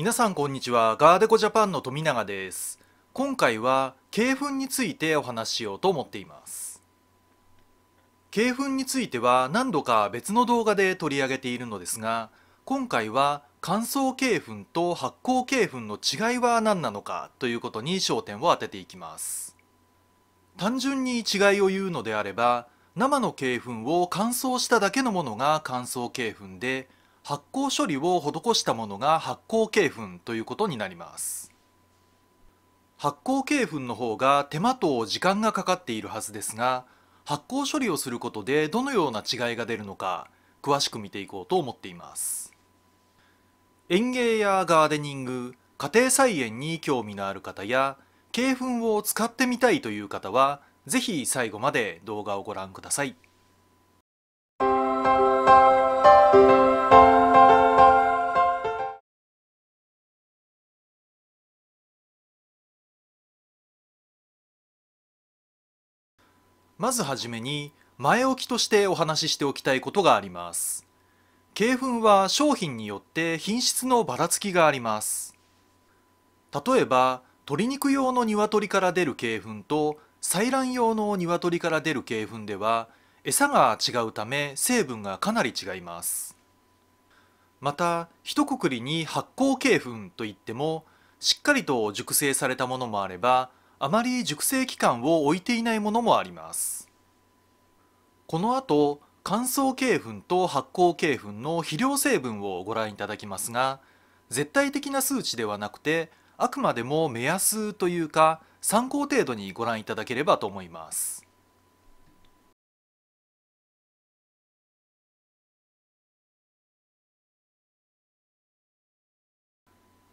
皆さんこんにちはガーデコジャパンの富永です今回は鶏粉についてお話ししようと思っています鶏粉については何度か別の動画で取り上げているのですが今回は乾燥鶏粉と発酵鶏粉の違いは何なのかということに焦点を当てていきます単純に違いを言うのであれば生の鶏粉を乾燥しただけのものが乾燥鶏粉で発酵処理を施したものが発酵鶏粉ということになります発酵鶏粉の方が手間と時間がかかっているはずですが発酵処理をすることでどのような違いが出るのか詳しく見ていこうと思っています園芸やガーデニング家庭菜園に興味のある方や鶏粉を使ってみたいという方は是非最後まで動画をご覧ください。まずはじめに前置きとしてお話ししておきたいことがあります鶏粉は商品によって品質のばらつきがあります例えば鶏肉用の鶏から出る鶏粉と採卵用の鶏から出る鶏粉では餌が違うため成分がかなり違いますまた一括りに発酵鶏粉といってもしっかりと熟成されたものもあればあまり熟成期間を置いていないものもありますこの後乾燥鶏粉と発酵鶏粉の肥料成分をご覧いただきますが絶対的な数値ではなくてあくまでも目安というか参考程度にご覧いただければと思います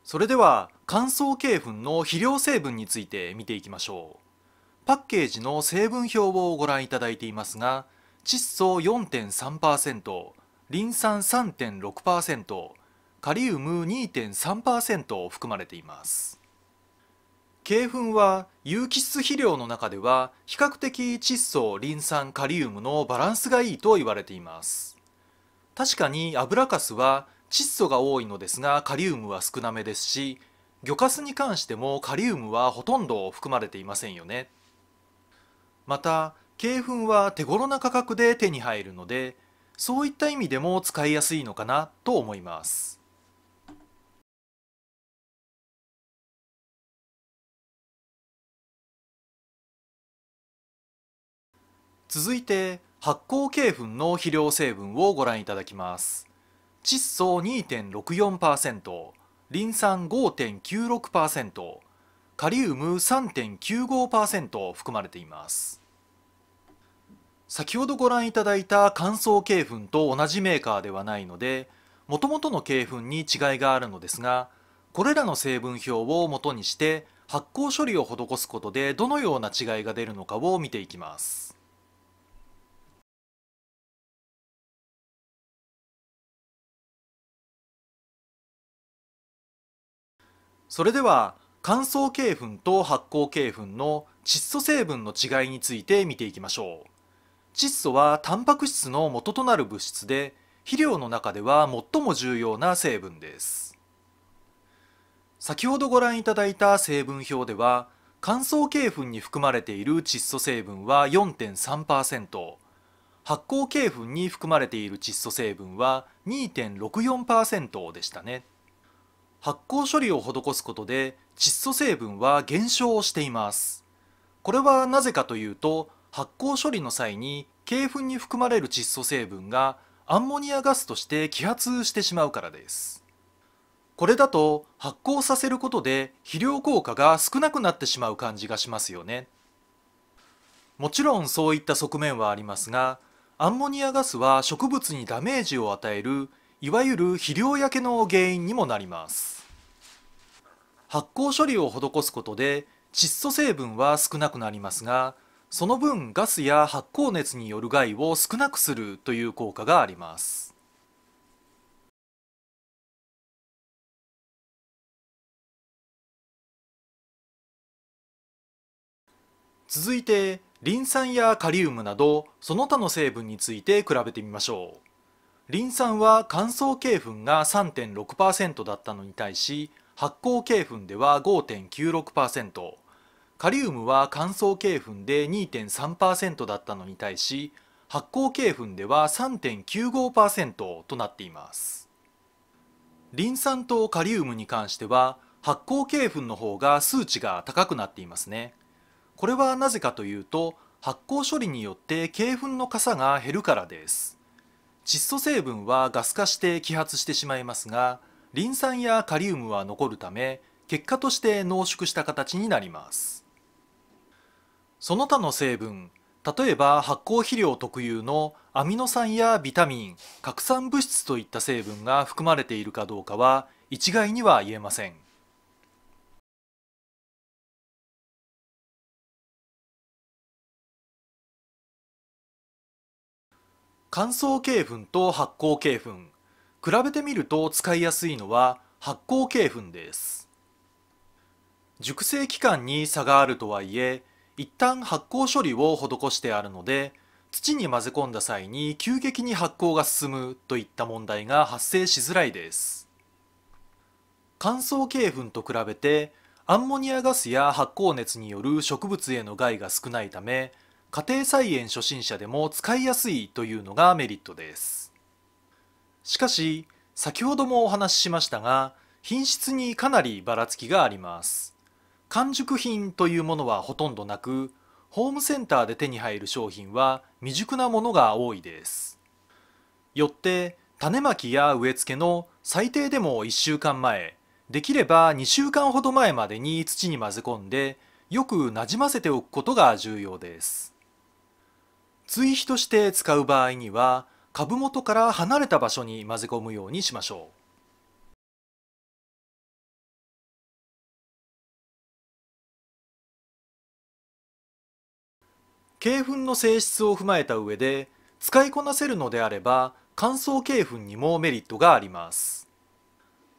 それでは乾燥鶏粉の肥料成分について見ていきましょうパッケージの成分表をご覧いただいていますが窒素4.3%リン酸3.6%カリウム2.3%含まれています鶏粉は有機質肥料の中では比較的窒素リン酸カリウムのバランスがいいと言われています確かに油かすは窒素が多いのですがカリウムは少なめですし魚かすに関してもカリウムはほとんど含まれていませんよねまた鶏粉は手頃な価格で手に入るのでそういった意味でも使いやすいのかなと思います続いて発酵鶏粉の肥料成分をご覧いただきます窒素2.64%リン酸5.96%カリウム3.95%含まれています先ほどご覧いただいた乾燥鶏粉と同じメーカーではないのでもともとの鶏粉に違いがあるのですがこれらの成分表を元にして発酵処理を施すことでどのような違いが出るのかを見ていきますそれでは乾燥鶏粉と発酵鶏粉の窒素成分の違いについて見ていきましょう窒素はタンパク質の元となる物質で肥料の中では最も重要な成分です先ほどご覧いただいた成分表では乾燥鶏粉に含まれている窒素成分は4.3%発酵鶏粉に含まれている窒素成分は2.64%でしたね発酵処理を施すことで窒素成分は減少をしていますこれはなぜかというと発酵処理の際に鶏粉に含まれる窒素成分がアンモニアガスとして揮発してしまうからですこれだと発酵させることで肥料効果が少なくなってしまう感じがしますよねもちろんそういった側面はありますがアンモニアガスは植物にダメージを与えるいわゆる肥料焼けの原因にもなります発酵処理を施すことで窒素成分は少なくなりますがその分ガスや発酵熱による害を少なくするという効果があります続いてリン酸やカリウムなどその他の成分について比べてみましょうリン酸は乾燥鶏粉が3.6%だったのに対し発酵鶏粉では5.96%カリウムは乾燥鶏粉で2.3%だったのに対し発酵鶏粉では3.95%となっていますリン酸とカリウムに関しては発酵鶏粉の方が数値が高くなっていますねこれはなぜかというと発酵処理によって鶏粉の傘が減るからです窒素成分はガス化して揮発してしまいますがリン酸やカリウムは残るため結果として濃縮した形になりますその他の成分例えば発酵肥料特有のアミノ酸やビタミン核酸物質といった成分が含まれているかどうかは一概には言えません乾燥鶏粉と発酵鶏粉比べてみると使いやすいのは発酵鶏粉です熟成期間に差があるとはいえ一旦発酵処理を施してあるので土に混ぜ込んだ際に急激に発酵が進むといった問題が発生しづらいです乾燥鶏粉と比べてアンモニアガスや発酵熱による植物への害が少ないため家庭菜園初心者でも使いやすいというのがメリットですしかし先ほどもお話ししましたが品質にかなりばらつきがあります完熟品というものはほとんどなくホームセンターで手に入る商品は未熟なものが多いですよって種まきや植え付けの最低でも1週間前できれば2週間ほど前までに土に混ぜ込んでよくなじませておくことが重要です追肥として使う場合には株元から離れた場所に混ぜ込むようにしましょう。鶏粉の性質を踏まえた上で使いこなせるのであれば乾燥鶏粉にもメリットがあります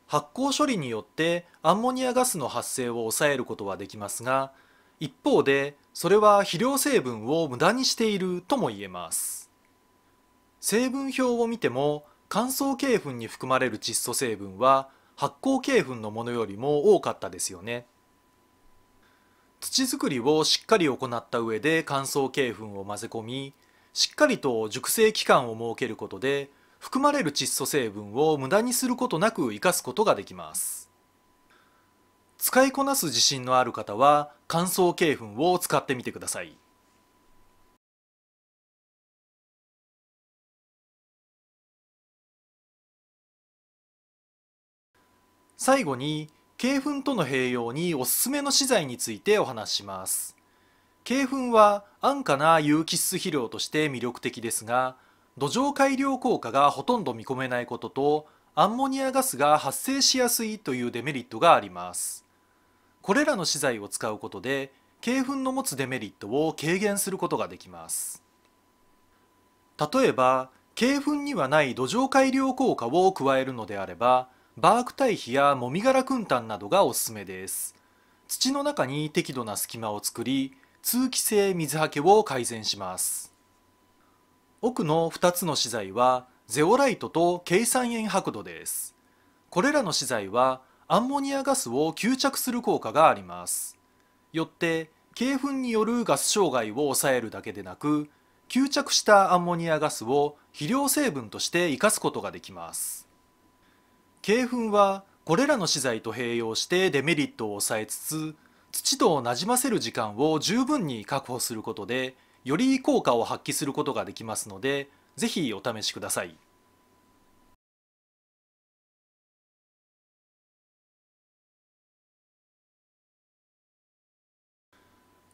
発酵処理によってアンモニアガスの発生を抑えることはできますが一方でそれは肥料成分を無駄にしているとも言えます成分表を見ても乾燥鶏粉に含まれる窒素成分は発酵鶏粉のものよりも多かったですよね土作りをしっかり行った上で乾燥鶏粉を混ぜ込みしっかりと熟成期間を設けることで含まれる窒素成分を無駄にすることなく生かすことができます使いこなす自信のある方は乾燥鶏粉を使ってみてください最後に鶏粉との併用におすすめの資材についてお話します鶏粉は安価な有機質肥料として魅力的ですが土壌改良効果がほとんど見込めないこととアンモニアガスが発生しやすいというデメリットがありますこれらの資材を使うことで鶏粉の持つデメリットを軽減することができます例えば鶏粉にはない土壌改良効果を加えるのであればバーク堆肥やもみ殻燻炭などがおすすめです土の中に適度な隙間を作り通気性水はけを改善します奥の2つの資材はゼオライトと計算塩白土ですこれらの資材はアンモニアガスを吸着する効果がありますよって鶏粉によるガス障害を抑えるだけでなく吸着したアンモニアガスを肥料成分として生かすことができます鶏粉はこれらの資材と併用してデメリットを抑えつつ土となじませる時間を十分に確保することでより効果を発揮することができますので是非お試しください。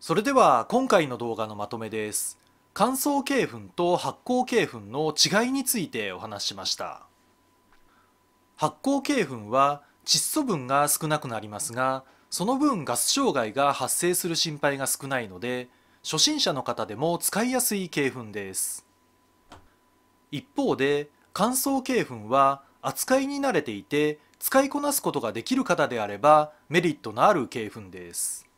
それでは今回の動画のまとめです。乾燥鶏粉と発酵鶏粉の違いについてお話ししました。発酵鶏粉は窒素分が少なくなりますが、その分ガス障害が発生する心配が少ないので、初心者の方でも使いやすい鶏粉です。一方で乾燥鶏粉は扱いに慣れていて使いこなすことができる方であればメリットのある鶏粉です。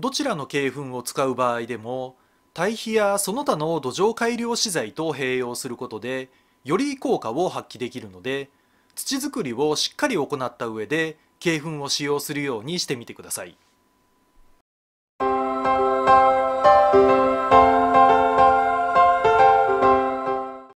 どちらの鶏粉を使う場合でも堆肥やその他の土壌改良資材と併用することでより効果を発揮できるので土づくりをしっかり行った上で鶏粉を使用するようにしてみてください。